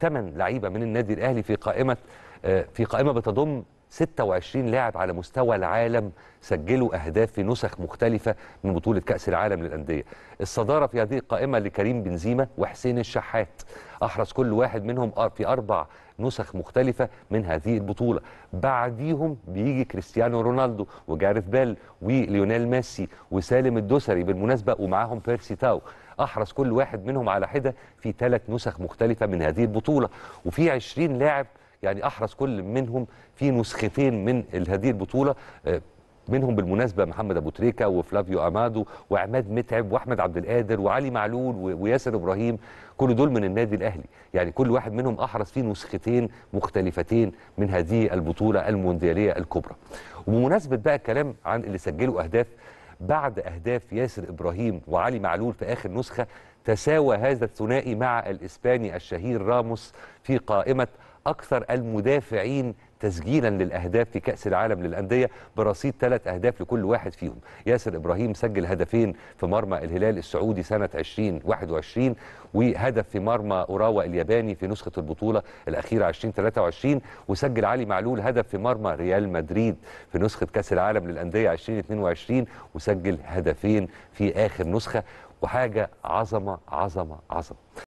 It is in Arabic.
ثمان لعيبه من النادي الاهلي في قائمه آه، في قائمه بتضم 26 لاعب على مستوى العالم سجلوا اهداف في نسخ مختلفه من بطوله كاس العالم للانديه. الصداره في هذه القائمه لكريم بنزيما وحسين الشحات. احرز كل واحد منهم في اربع نسخ مختلفه من هذه البطوله. بعديهم بيجي كريستيانو رونالدو وجاريث بيل وليونيل ميسي وسالم الدوسري بالمناسبه ومعاهم بيرسي تاو. احرز كل واحد منهم على حده في ثلاث نسخ مختلفه من هذه البطوله وفي 20 لاعب يعني احرز كل منهم في نسختين من هذه البطوله آه، منهم بالمناسبه محمد ابو تريكه وفلافيو امادو وعماد متعب واحمد عبد القادر وعلي معلول وياسر ابراهيم كل دول من النادي الاهلي يعني كل واحد منهم احرز في نسختين مختلفتين من هذه البطوله الموندياليه الكبرى وبمناسبه بقى الكلام عن اللي سجلوا اهداف بعد اهداف ياسر ابراهيم وعلي معلول في اخر نسخه تساوى هذا الثنائي مع الإسباني الشهير راموس في قائمة أكثر المدافعين تسجيلا للاهداف في كاس العالم للانديه برصيد ثلاث اهداف لكل واحد فيهم ياسر ابراهيم سجل هدفين في مرمى الهلال السعودي سنه 2021 وهدف في مرمى اوراوا الياباني في نسخه البطوله الاخيره 2023 وسجل علي معلول هدف في مرمى ريال مدريد في نسخه كاس العالم للانديه 2022 وسجل هدفين في اخر نسخه وحاجة عظمة عظمة عظمة